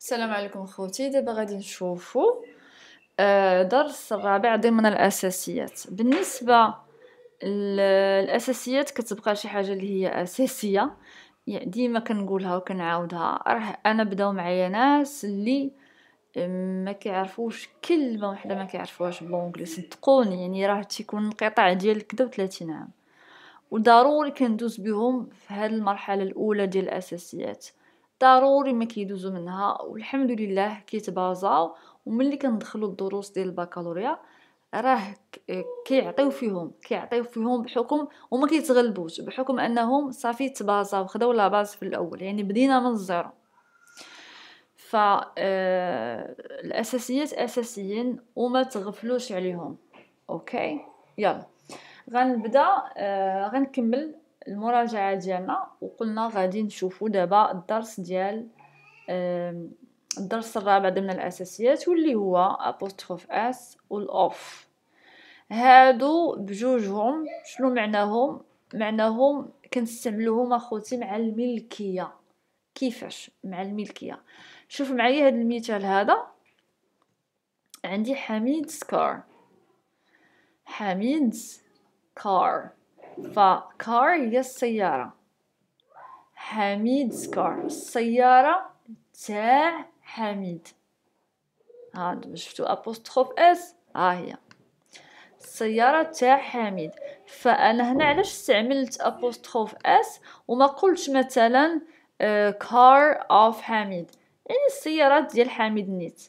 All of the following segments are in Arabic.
السلام عليكم خوتي دابا غادي نشوفوا آه، درس الرابع ضمن الاساسيات بالنسبه الاساسيات كتبقى شي حاجه اللي هي اساسيه يعني ديما كنقولها وكنعاودها راه انا بداو معايا ناس اللي ما كيعرفوش كلمه واحده ما كيعرفوهاش بالانجلي صدقوني يعني راه تيكون انقطاع ديال الكذا 30 عام وضروري كندوز بهم في هذه المرحله الاولى ديال الاساسيات ضروري ما كيدوزو منها والحمد لله كيتبازاو وملي كندخلوا الدروس ديال البكالوريا راه كيعطيو فيهم كيعطيو فيهم بحكم وما كيتغلبوش بحكم انهم صافي تبازاو خداو لا باز في الاول يعني بدينا من الزيرو ف آه، الاساسيات اساسيين وما تغفلوش عليهم اوكي يلا غنبدا آه، غنكمل المراجعه ديالنا وقلنا غادي نشوفوا دابا الدرس ديال الدرس الرابع ضمن الاساسيات واللي هو ابوستروف اس والاوف هادو بجوجهم شنو معناهم معناهم كنستعملوهم اخوتي مع الملكيه كيفاش مع الملكيه شوف معايا هاد المثال هذا عندي حميد سكار حميد كار فكار هي السيارة حميد كار السيارة تاع حميد هاد شفتو ابوستروف اس ها هي السيارة تاع حميد فانا هنا علاش استعملت ابوستروف اس وما قلتش مثلا آه، كار اوف حميد يعني السيارات ديال حميد نيت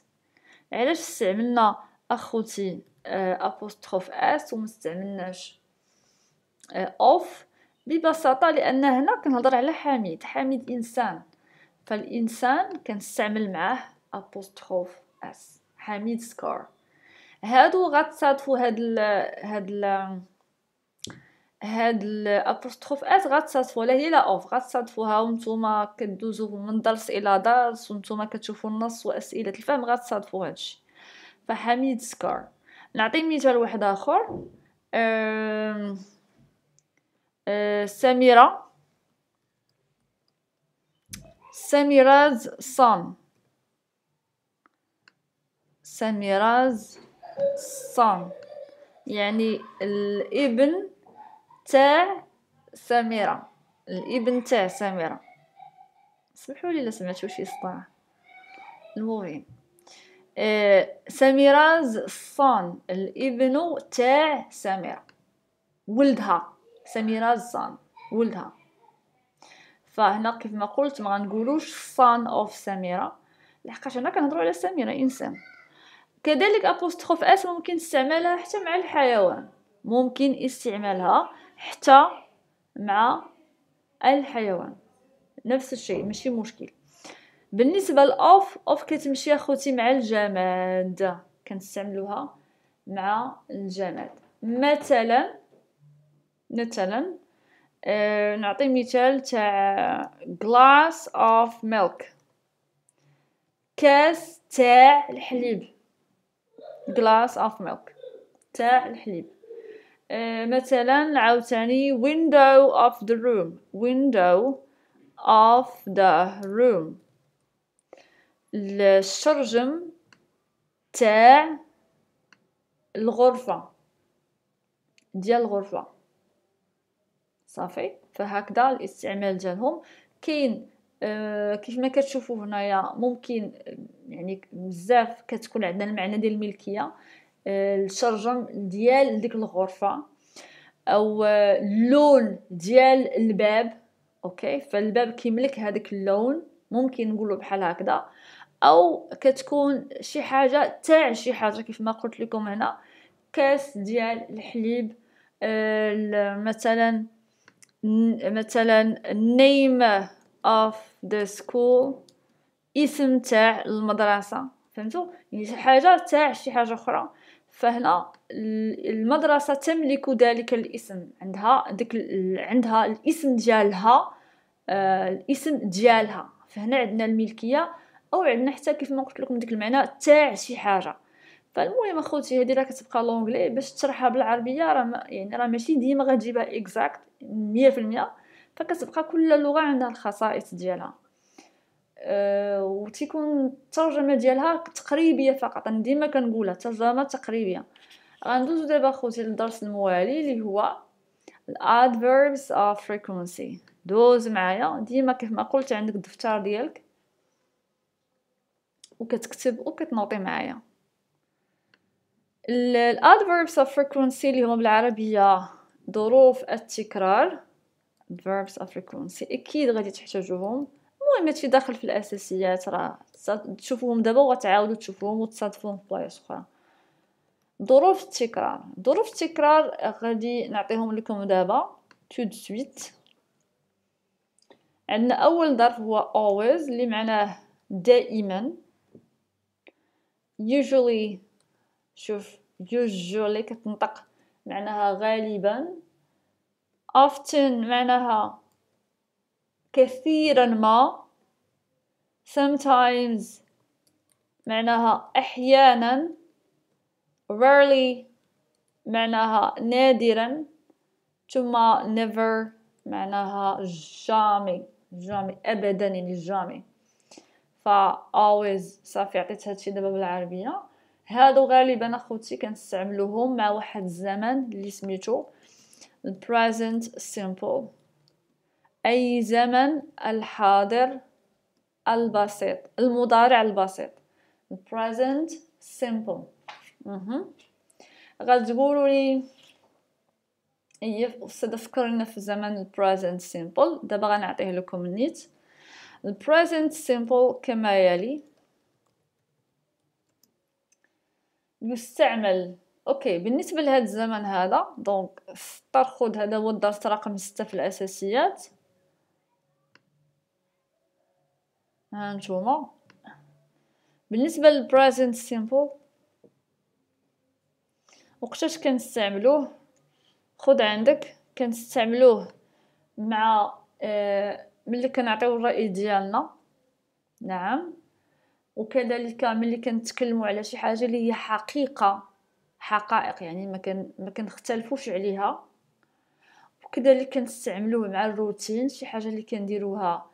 علاش استعملنا اخوتي آه، ابوستروف اس وما استعملناش آه، اوف ببساطه لان هنا كنهضر على حميد حميد انسان فالانسان كنستعمل معاه ابوستروف اس حميد سكار هادو غتصادفوا هاد الـ هاد الـ هاد الابوستروف اس غتصادفوا لا هي لا اوف غتصادفوها وانتوما كدوزو من درس الى درس وانتوما كتشوفوا النص واسئله الفهم غتصادفوا هادشي فحميد سكار نعطي مثال واحد اخر أم... سميرة سميراز صان سميراز صان يعني الابن تاع سميرة الابن تاع سميرة سمحوا لي الا سمعتوا شي صداع المهم سميراز صان الابن تاع سميرة ولدها سميرة الزان ولدها فهنا كيف ما قلت ما غنقولوش صان اوف سميرة لحقاش هنا كنهضروا على سميرة انسان كذلك ابوستروف اس ممكن استعمالها حتى مع الحيوان ممكن استعمالها حتى مع الحيوان نفس الشيء ماشي مشكل بالنسبه لاوف اوف كتمشي اخوتي مع الجماد كنستعملوها مع الجماد مثلا مثلا آه، نعطي مثال تاع glass of milk كاس تاع الحليب glass of milk تاع الحليب أه مثلا عاوتاني window of the room window of the room الشرجم تاع الغرفة ديال الغرفة صافي فهكذا الاستعمال ديالهم كاين أه كيف ما كتشوفوا هنايا ممكن آه، يعني بزاف كتكون عندنا المعنى ديال الملكيه أه الشرجم ديال ديك الغرفه او آه، اللون ديال الباب اوكي فالباب كيملك هذاك اللون ممكن نقوله بحال هكذا او كتكون شي حاجه تاع شي حاجه كيف ما قلت لكم هنا كاس ديال الحليب أه مثلا مثلا name of the school اسم تاع المدرسة فهمتوا يعني حاجة تاع شي حاجة أخرى فهنا المدرسة تملك ذلك الاسم عندها ديك عندها الاسم ديالها آه، الاسم ديالها فهنا عندنا الملكية أو عندنا حتى كيف ما قلت لكم ديك المعنى تاع شي حاجة فالمهم اخوتي هذه راه كتبقى لونغلي باش تشرحها بالعربيه راه يعني راه ماشي ديما غتجيبها اكزاكت مية في المية فكتبقى كل لغة عندها الخصائص ديالها أه، وتكون الترجمة ديالها تقريبية فقط أنا ديما كنقولها ترجمة تقريبية غندوزو دابا خوتي للدرس الموالي اللي هو الادفيربس اوف فريكونسي دوز معايا ديما كيف ما قلت عندك الدفتر ديالك وكتكتب وكتنوطي معايا الادفيربس اوف فريكونسي اللي هما بالعربيه ظروف التكرار verbs of frequency اكيد غادي تحتاجوهم المهم هادشي داخل في الاساسيات راه تشوفوهم دابا وتعاودوا تشوفوهم وتصادفوهم في بلايص اخرى ظروف التكرار ظروف التكرار غادي نعطيهم لكم دابا تو سويت عندنا اول ظرف هو always اللي معناه دائما usually شوف usually كتنطق معناها غالبا often معناها كثيرا ما sometimes معناها أحيانا rarely معناها نادرا ثم never معناها جامي جامي أبدا يعني جامي فا always صافي عطيت هادشي دابا بالعربية هادو غالبا اخوتي كنستعملوهم مع واحد الزمن اللي سميتو present simple اي زمن الحاضر البسيط المضارع البسيط present simple غتقولوا لي هي إيه، استاذ فكرنا في زمن البريزنت سيمبل دابا غنعطيه لكم نيت البريزنت سيمبل كما يلي يستعمل اوكي بالنسبه لهذا الزمن هذا دونك فطر خذ هذا هو الدرس رقم 6 في الاساسيات ها نتوما بالنسبه للبريزنت سيمبل وقتاش كنستعملوه خذ عندك كنستعملوه مع آه ملي كنعطيو الراي ديالنا نعم وكذلك ملي كنتكلموا على شي حاجه اللي هي حقيقه حقائق يعني ما كان ما كنختلفوش عليها وكذلك كنستعملوه مع الروتين شي حاجه اللي كنديروها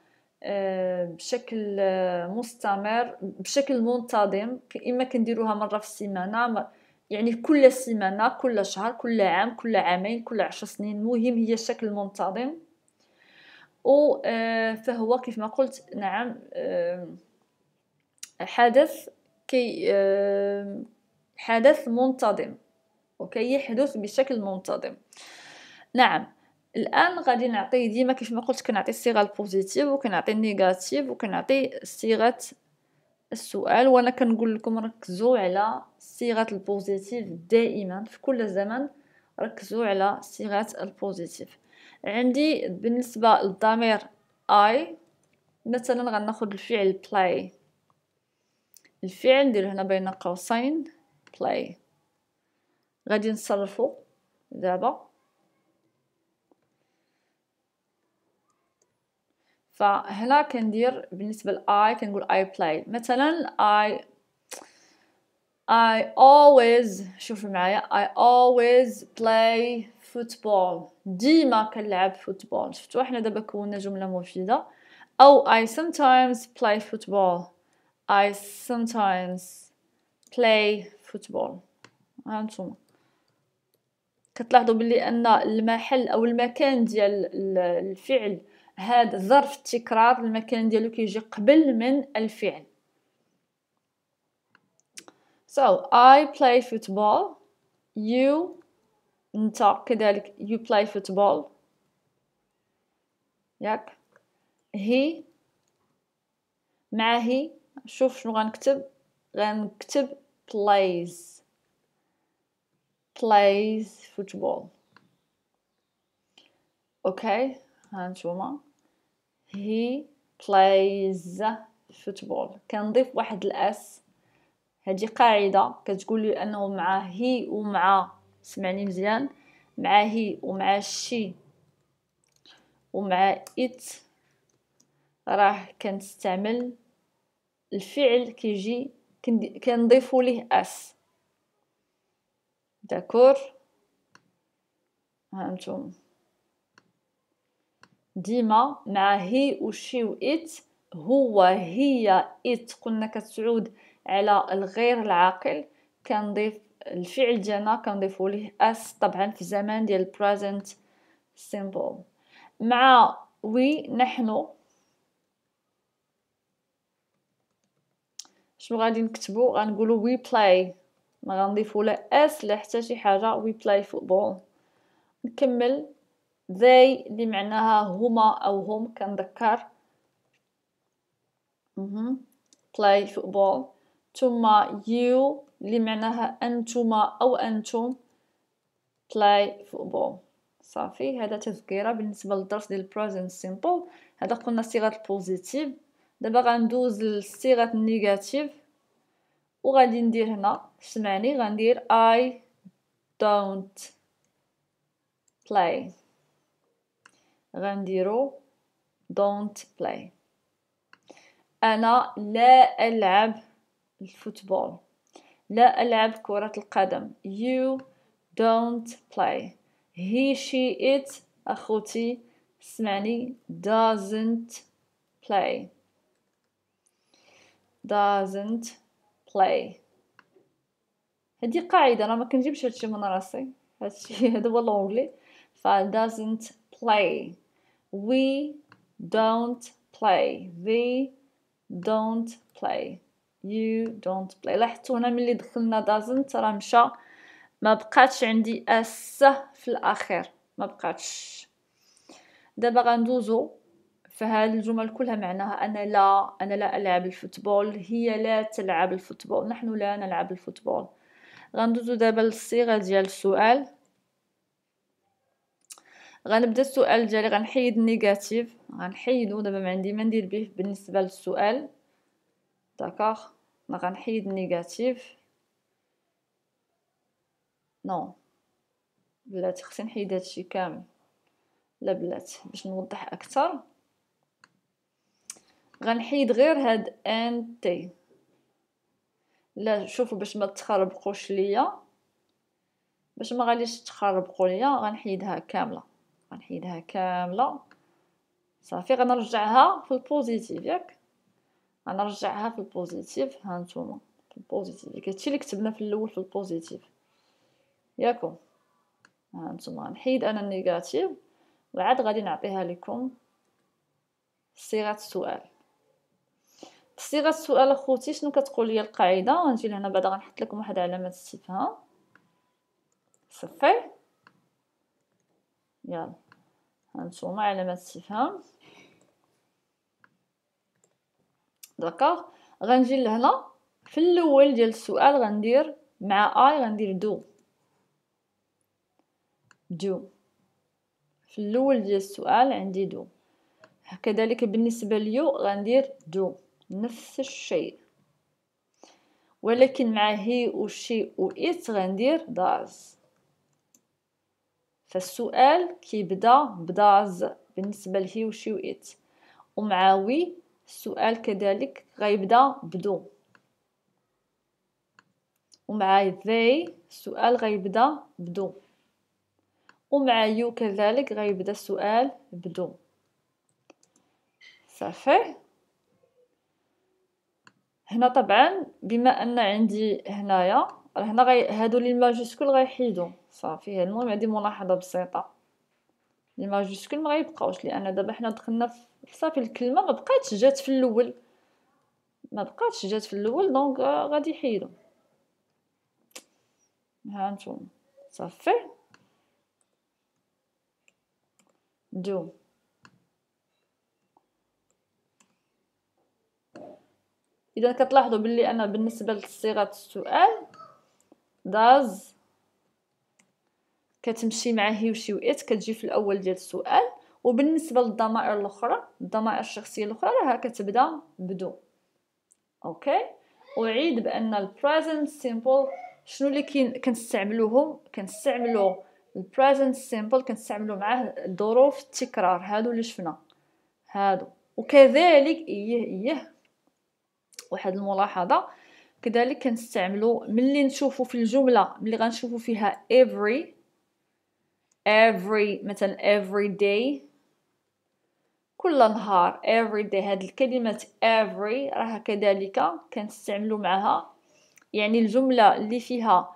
آه، بشكل آه، مستمر بشكل منتظم اما كنديروها مره في السيمانه يعني كل سيمانه كل شهر كل عام كل عامين كل عشر سنين المهم هي شكل منتظم و آه، فهو كيف ما قلت نعم حدث كي حدث منتظم اوكي يحدث بشكل منتظم نعم الان غادي نعطي ديما كيف ما قلت كنعطي الصيغه البوزيتيف وكنعطي النيجاتيف وكنعطي صيغه السؤال وانا كنقول لكم ركزوا على صيغه البوزيتيف دائما في كل زمن ركزوا على صيغه البوزيتيف عندي بالنسبه للضمير اي مثلا غناخذ الفعل بلاي الفعل ندير هنا بين قوسين play غادي نصرفو دابا فهنا كندير بالنسبه I كنقول I play مثلا I I always شوفوا معايا I always play football ديما كنلعب فوتبول شفتوا حنا دابا كونا جمله مفيده او I sometimes play football I sometimes play football هانتوما كتلاحظوا باللي ان المحل او المكان ديال الفعل هذا ظرف التكرار المكان ديالو كيجي قبل من الفعل so I play football you انت كذلك you play football ياك he مع هي نشوف شنو غنكتب غنكتب plays plays football اوكي هانتوما he plays football كنضيف واحد الاس هذه قاعده كتقول لي انه مع هي ومع سمعني مزيان مع هي ومع شي ومع ات راه كنستعمل الفعل كيجي كنضيفو ليه اس داكور هانتوم ديما مع هي وشي ات هو هي إت قلنا كتعود على الغير العاقل كنضيف الفعل ديالنا كنضيفو ليه اس طبعا في زمان ديال present simple مع وي نحن شنو غادي نكتبو غنقولو وي بلاي ما غنضيفو لا اس لا حتى شي حاجه وي بلاي فوتبول نكمل they اللي معناها هما او هم كنذكر مهم. بلاي فوتبول ثم يو اللي معناها انتما او انتم بلاي فوتبول صافي هذا تذكيره بالنسبه للدرس ديال present سيمبل هذا قلنا صيغه البوزيتيف دابا غندوز للصيغه النيجاتيف وغادي ندير هنا سمعني غندير اي دونت بلاي غنديرو دونت بلاي انا لا العب الفوتبول لا العب كره القدم يو دونت بلاي هي شي ات اخوتي سمعني doesn't play doesn't play هذه قاعدة أنا ما كنجيبش هادشي من راسي هادشي هذا هو لونجلي ف doesn't play we don't play they don't play you don't play لاحظتوا هنا ملي دخلنا doesn't راه مشى ما بقاتش عندي اس في الاخير ما بقاتش دابا غندوزو فهاد الجمل كلها معناها أنا لا أنا لا ألعب الفوتبول هي لا تلعب الفوتبول نحن لا نلعب الفوتبول غندوزو دابا للصيغة ديال السؤال غنبدا السؤال ديالي غنحيد النيجاتيف غنحيدو دابا ما عندي ما ندير به بالنسبه للسؤال داكوغ ما غنحيد النيجاتيف نو بلاتي خصني نحيد هادشي كامل لا بلاتي باش نوضح اكثر غنحيد غير هاد ان تي لا شوفوا باش ما تخربقوش ليا باش ما غاليش تخربقوا ليا غنحيدها كامله غنحيدها كامله صافي غنرجعها في البوزيتيف ياك غنرجعها في البوزيتيف ها نتوما في البوزيتيف هادشي اللي كتبنا في الاول في البوزيتيف ياكم ها نتوما غنحيد انا النيجاتيف وعاد غادي نعطيها لكم صيغه السؤال صيغه السؤال اخوتي شنو كتقول لي القاعده غنجي لهنا بعدا غنحط لكم واحد علامه استفهام صافي يلا هانتوما علامه استفهام داكوغ غنجي لهنا في الاول ديال السؤال غندير مع اي غندير دو دو في الاول ديال السؤال عندي دو كذلك بالنسبه ليو غندير دو نفس الشيء ولكن مع هي وشي وإت غندير داز فالسؤال كيبدا بداز بالنسبة لهي وشي وإت ومع وي السؤال كذلك غيبدا بدو ومع ذي السؤال غيبدا بدو ومع يو كذلك غيبدا السؤال بدو صافي هنا طبعا بما ان عندي هنايا راه هنا غي هادو لي ماجيسكول غيحيدو صافي المهم عندي ملاحظه بسيطه لي ماجيسكول ما غيبقاوش لان دابا حنا دخلنا في صافي الكلمه ما بقاتش جات في الاول ما بقاتش جات في الاول دونك آه، غادي يحيدو ها انتم صافي دو اذا كتلاحظوا باللي انا بالنسبه لصيغه السؤال داز كتمشي مع هي وشي وات كتجي في الاول ديال السؤال وبالنسبه للضمائر الاخرى الضمائر الشخصيه الاخرى راها كتبدا بدو اوكي اعيد بان البريزنت سيمبل شنو اللي كنستعملوهم كنستعملو البريزنت سيمبل كنستعملو معاه ظروف التكرار هادو اللي شفنا هادو وكذلك ايه ايه واحد الملاحظه كذلك كنستعملوا ملي نشوفو في الجمله ملي غنشوفو فيها every every مثلا every day كل نهار every day هاد الكلمة every راها كذلك كنستعملو معها يعني الجملة اللي فيها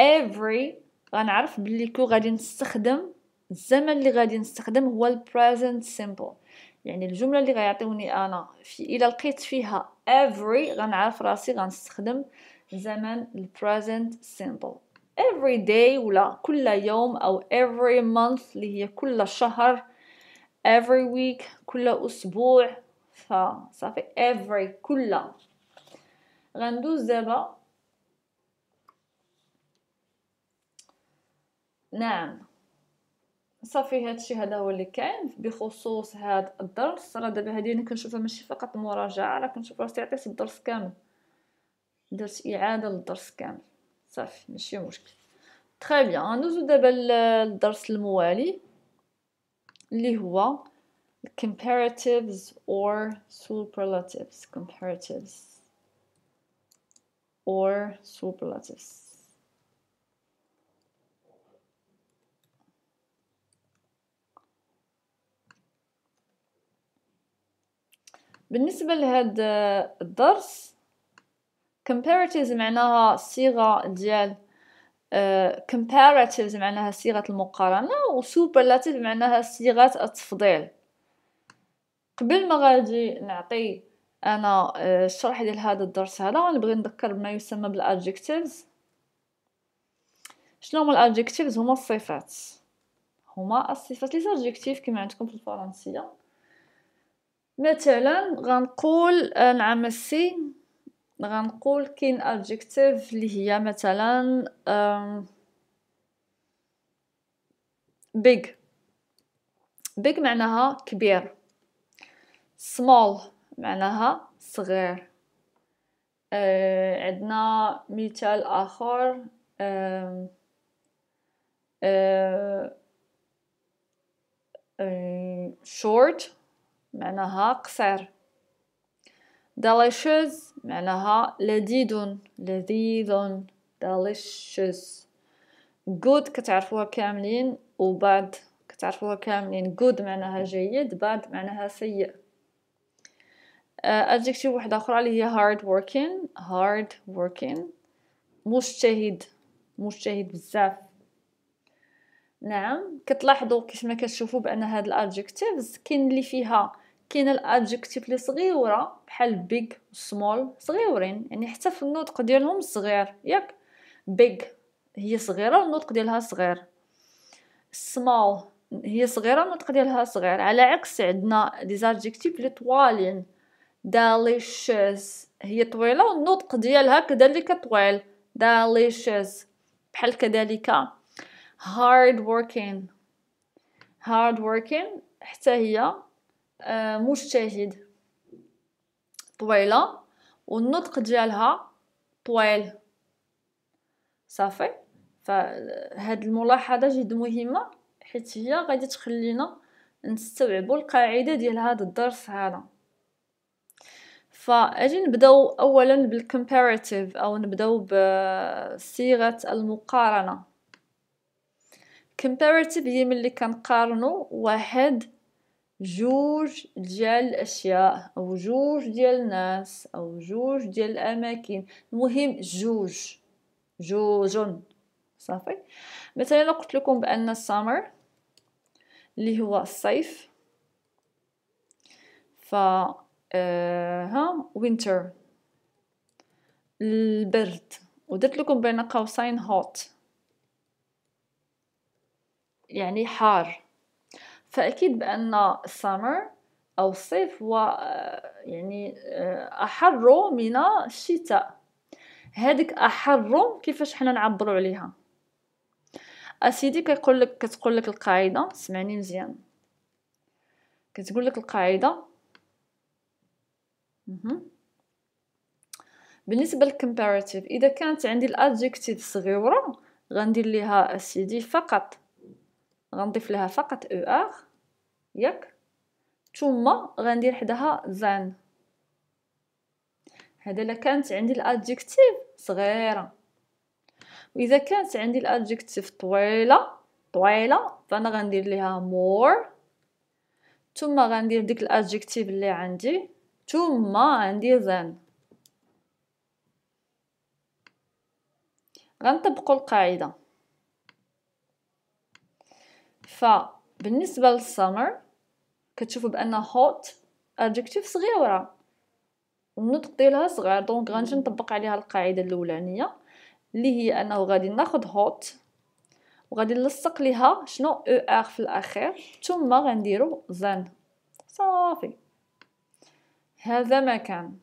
every غنعرف بلي كو غادي نستخدم الزمن اللي غادي نستخدم هو ال present simple يعني الجمله اللي غيعطيوني انا في الا لقيت فيها every غنعرف راسي غنستخدم زمن present simple every day ولا كل يوم او every month اللي هي كل شهر every week كل اسبوع فصافي every كل غندوز دابا نعم صافي هادشي هذا هو اللي كاين بخصوص هاد الدرس راه دابا هادي انا كنشوفها ماشي فقط مراجعه راه كنشوف راسي عطيت الدرس كامل درت اعاده للدرس كامل صافي ماشي مشكل تري بيان ندوزو دابا للدرس الموالي اللي هو comparatives or superlatives comparatives or superlatives بالنسبة لهاد آه، الدرس comparatives معناها صيغة ديال uh, comparatives معناها صيغة المقارنة و superlative معناها صيغة التفضيل قبل ما غادي نعطي انا آه، الشرح ديال هذا الدرس هذا نبغي نذكر بما يسمى بالادجكتيفز شنو هما الادجكتيفز هما الصفات هما الصفات لي adjectives كما عندكم في الفرنسيه مثلا غنقول عن نعم السي غنقول كاين adjective اللي هي مثلا big big معناها كبير small معناها صغير آه عندنا مثال اخر آه آه معناها قصير delicious معناها لذيذ لذيذ delicious good كتعرفوها كاملين وبعد كتعرفوها كاملين good معناها جيد بعد معناها سيء adjective واحدة أخرى اللي هي hard working hard working مجتهد مجتهد بزاف نعم كتلاحظوا كيف ما كتشوفوا بان هاد الادجكتيفز كاين اللي فيها كاين الادجكتيف لي صغيره بحال بيغ سمول صغيورين يعني حتى في النطق ديالهم صغير ياك بيغ هي صغيره النطق ديالها صغير سمول هي صغيره النطق ديالها صغير على عكس عندنا دي زادجكتيف لي طوالين داليشيز هي طويله والنطق ديالها كذلك طويل داليشيز بحال كذلك hard working hard working حتى هي آه، مجتهد طويله والنطق ديالها طويل صافي فهاد الملاحظه جد مهمه حيت هي غادي تخلينا نستوعبوا القاعده ديال هذا الدرس هذا فاجي نبداو اولا بالكومباراتيف او نبداو بصيغه المقارنه كومباراتيف هي ملي كنقارنوا واحد جوج ديال الاشياء او جوج ديال الناس او جوج ديال الاماكن المهم جوج جوج صافي مثلا قلت لكم بان السمر اللي هو الصيف ف آه، ها وينتر البرد ودرت لكم بين قوسين هوت يعني حار فأكيد بأن السمر أو الصيف هو آه، يعني آه، أحر من الشتاء هذيك أحر كيفاش حنا نعبروا عليها أسيدي كيقول لك كتقول لك القاعدة سمعني مزيان كتقول لك القاعدة بالنسبة للكمباراتيف إذا كانت عندي الأدجيكتيف صغيرة غندير ليها أسيدي فقط غنضيف لها فقط او e ار ياك ثم غندير حداها زان هذا الا كانت عندي الادجكتيف صغيره واذا كانت عندي الادجكتيف طويله طويله فانا غندير ليها مور ثم غندير ديك الادجكتيف اللي عندي ثم عندي زان غنطبقوا القاعده فبالنسبة للسمر كتشوفوا بأن هوت ادجكتيف صغيرة والنطق ديالها صغير دونك غنجي نطبق عليها القاعدة الأولانية اللي هي أنه غادي ناخد هوت وغادي نلصق ليها شنو او er ار في الاخير ثم غنديرو زن صافي هذا مكان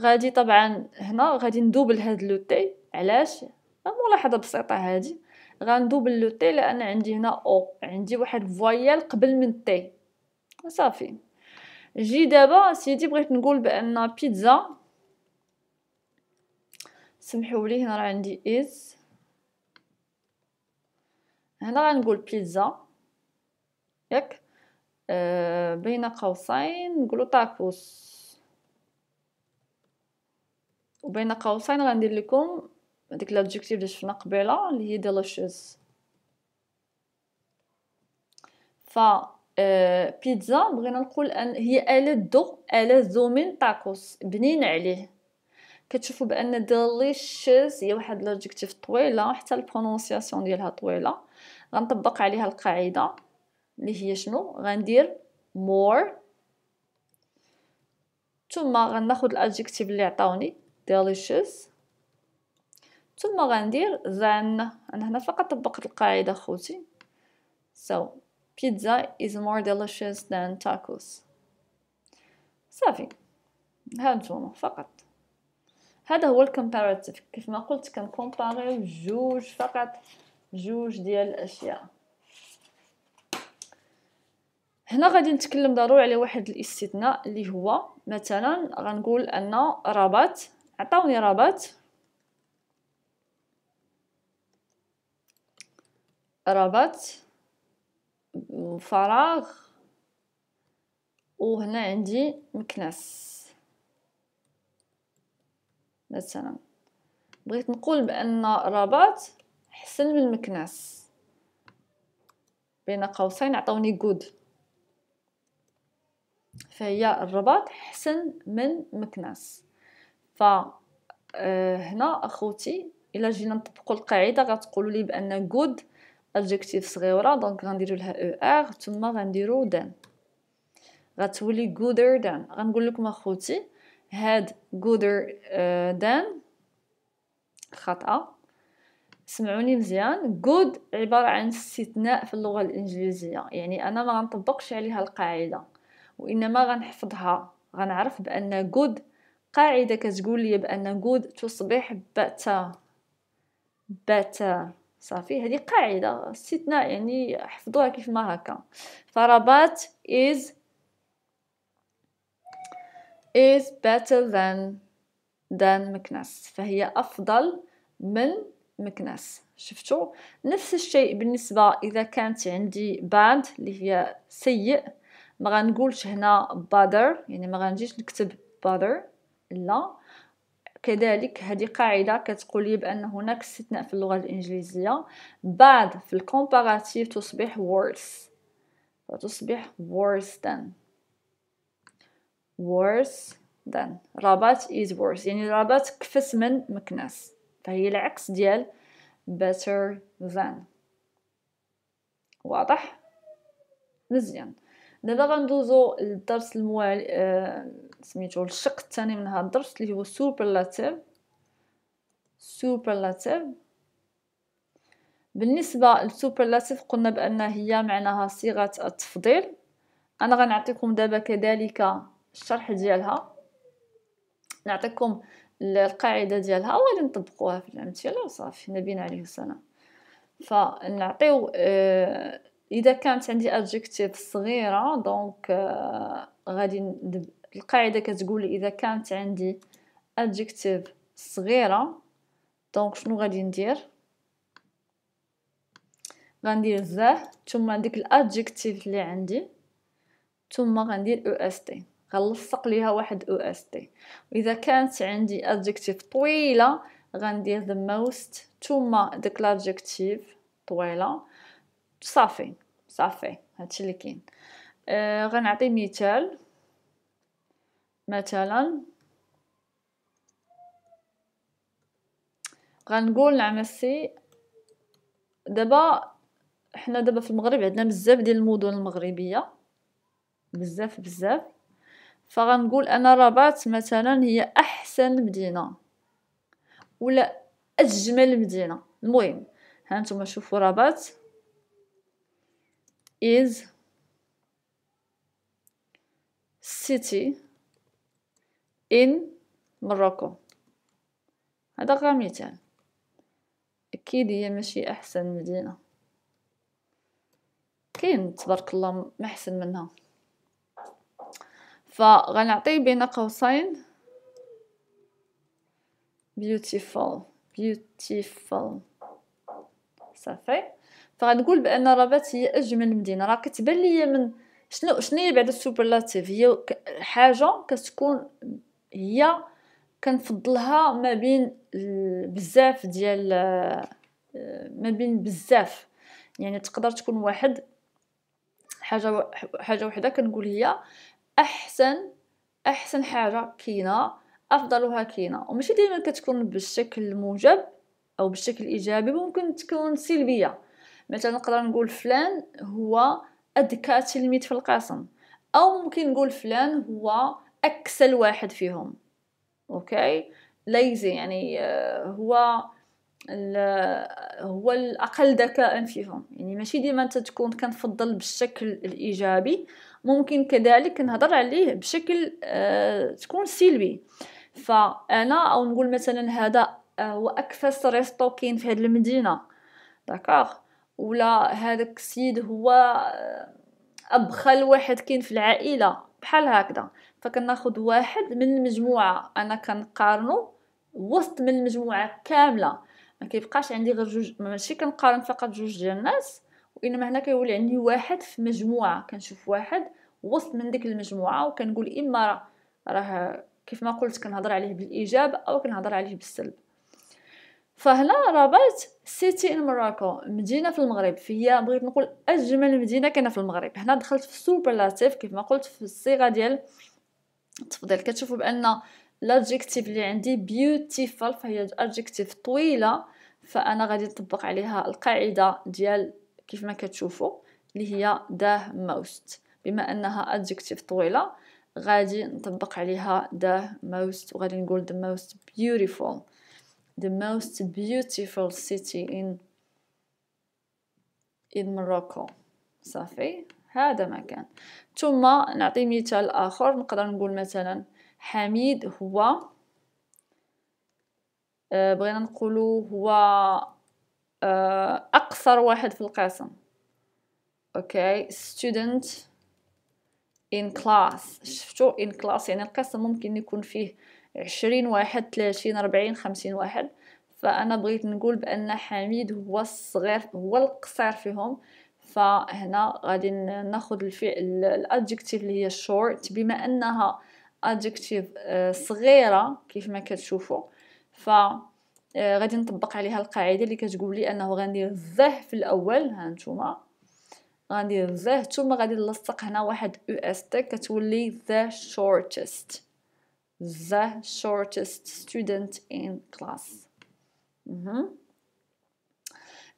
غادي طبعا هنا غادي ندوب لهاد لو تي علاش ملاحظه بسيطه هادي غندوبل لو تي لان عندي هنا او عندي واحد فويال قبل من تي صافي جي دابا سيدي بغيت نقول بان بيتزا سمحوا لي هنا راه عندي از هنا غنقول بيتزا ياك آه، بين قوسين نقولوا تاكوس وبين قوسين غندير لكم هذيك لادجيكتيف اللي شفنا قبيله اللي هي ديليشيوس ف أه بيتزا بغينا نقول ان هي الذ الذ من تاكوس بنين عليه كتشوفوا بان ديليشوز هي واحد لادجيكتيف طويله حتى البرونونسياسيون ديالها طويله غنطبق عليها القاعده اللي هي شنو غندير مور ثم غناخذ الادجكتيف اللي عطاوني delicious ثم غندير ذان انا هنا فقط طبقت القاعده خوتي so pizza is more delicious than tacos صافي ها نتوما فقط هذا هو الكومباريتيف كيف ما قلت كنكومباري جوج فقط جوج ديال الاشياء هنا غادي نتكلم ضروري على واحد الاستثناء اللي هو مثلا غنقول ان رباط عطاوني رباط ربط وفراغ وهنا عندي مكنس مثلا بغيت نقول بان رباط حسن من المكنس بين قوسين عطاوني جود فهي الرباط حسن من مكنس ف آه، هنا اخوتي الا جينا نطبقوا القاعده غتقولوا لي بان good ادجيكتيف صغيره دونك غنديرو لها او ار ثم غنديرو دان غتولي جودر دان غنقول لكم اخوتي هاد جودر دان خطأ سمعوني مزيان جود عبارة عن استثناء في اللغة الإنجليزية يعني أنا ما غنطبقش عليها القاعدة وإنما غنحفظها غنعرف بأن جود قاعدة كتقول لي بأن جود تصبح better better صافي هذه قاعده استثناء يعني حفظوها كيف ما هكا فرابات is is better than than مكناس فهي افضل من مكناس شفتوا نفس الشيء بالنسبه اذا كانت عندي باد اللي هي سيء ما غنقولش هنا بادر يعني ما غنجيش نكتب بادر لا كذلك هذه قاعدة كتقول لي بأن هناك استثناء في اللغة الإنجليزية بعد في الكومباراتيف تصبح worse فتصبح worse than worse than رباط is worse يعني رباط كفس من مكناس فهي العكس ديال better than واضح مزيان دابا غندوزو للدرس الموالي آه سميتو الشق الثاني من هاد الدرس اللي هو سوبرلاتيف سوبرلاتيف بالنسبه للسوبرلاتيف قلنا بان هي معناها صيغه التفضيل انا غنعطيكم دابا كذلك الشرح ديالها نعطيكم القاعده ديالها وغادي نطبقوها في الامثله وصافي نبينا عليه السلام فنعطيو آه، اذا كانت عندي ادجكتيف صغيره دونك آه، غادي القاعده كتقول اذا كانت عندي adjective صغيره دونك شنو غادي ندير غندير ذا ثم ديك الادجكتيف اللي عندي ثم غندير او اس تي غنلصق ليها واحد او اس تي واذا كانت عندي ادجكتيف طويله غندير ذا موست ثم ديك الادجكتيف طويله صافي صافي هادشي اللي كاين آه غنعطي مثال مثلا غنقول نعم سي دابا حنا دابا في المغرب عندنا بزاف ديال المدن المغربيه بزاف بزاف فغنقول انا رباط مثلا هي احسن مدينه ولا اجمل مدينه المهم ها نتوما شوفوا رباط is city in Morocco هذا غير مثال أكيد هي ماشي أحسن مدينة كاين تبارك الله محسن منها فغنعطي بين قوسين beautiful beautiful صافي فغنقول بان رباط هي اجمل مدينه راه كتبان ليا من شنو شنو هي بعد السوبرلاتيف هي حاجه كتكون هي كنفضلها ما بين بزاف ديال آه، ما بين بزاف يعني تقدر تكون واحد حاجه حاجه وحده كنقول هي احسن احسن حاجه كاينه افضلها كاينه وماشي ديما كتكون بالشكل الموجب او بالشكل الايجابي ممكن تكون سلبيه مثلا نقدر نقول فلان هو اذكى تلميذ في القسم او ممكن نقول فلان هو اكسل واحد فيهم اوكي ليزي يعني آه، هو آه، هو الاقل ذكاء فيهم يعني ماشي ديما انت تكون كنفضل بالشكل الايجابي ممكن كذلك نهضر عليه بشكل أه تكون سلبي فانا او نقول مثلا هذا آه، هو اكفس ريستو كاين في هذه المدينه داكوغ ولا هذاك السيد هو ابخل واحد كاين في العائله بحال هكذا فكناخذ واحد من المجموعه انا كنقارنو وسط من المجموعه كامله ما كيبقاش عندي غير جوج ماشي كنقارن فقط جوج ديال الناس وانما هنا كيولي عندي واحد في مجموعه كنشوف واحد وسط من ديك المجموعه وكنقول اما راه راه كيف ما قلت كنهضر عليه بالايجاب او كنهضر عليه بالسلب فهنا رباط سيتي ان مراكو مدينه في المغرب فهي بغيت نقول اجمل مدينه كاينه في المغرب هنا دخلت في السوبرلاتيف كيف ما قلت في الصيغه ديال تفضل كتشوفوا بان الادجكتيف اللي عندي بيوتيفول فهي ادجكتيف طويله فانا غادي نطبق عليها القاعده ديال كيف ما كتشوفوا اللي هي ده موست بما انها ادجكتيف طويله غادي نطبق عليها ده موست وغادي نقول ذا موست بيوتيفول ذا موست بيوتيفول سيتي ان ان Morocco صافي هذا ما كان ثم نعطي مثال آخر نقدر نقول مثلا حميد هو آه، بغينا نقولوا هو آه، أقصر واحد في القسم أوكي student in class شفتوا in class يعني القسم ممكن يكون فيه عشرين واحد ثلاثين أربعين خمسين واحد فأنا بغيت نقول بأن حميد هو الصغير هو القصير فيهم فهنا غادي ناخذ الفعل الادجكتيف اللي هي short بما انها adjective آه، صغيره كيف ما كتشوفوا ف آه، غادي نطبق عليها القاعده اللي كتقول لي انه غندير ذه في الاول ها نتوما غندير ذه ثم غادي نلصق هنا واحد او اس تي كتولي the shortest the shortest student in class mm -hmm.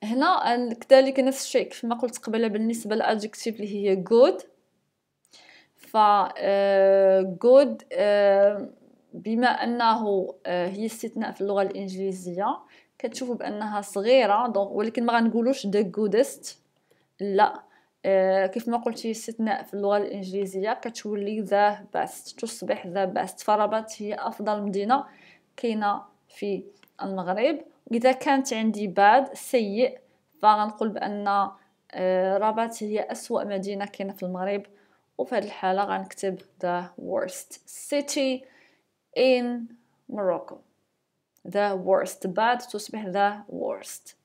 هنا كذلك نفس الشيء كما قلت قبل بالنسبه للادجكتيف اللي هي جود ف جود آه، آه، بما انه آه، هي استثناء في اللغه الانجليزيه كتشوفوا بانها صغيره دونك ولكن ما غنقولوش ذا جودست لا كيف ما قلت هي استثناء في اللغه الانجليزيه كتولي ذا باست تصبح ذا باست فربط هي افضل مدينه كاينه في المغرب اذا كانت عندي باد سيء فغنقول بان آه، رباط هي اسوا مدينه كاينه في المغرب وفي هذه الحاله غنكتب the worst city in Morocco the worst bad تصبح the worst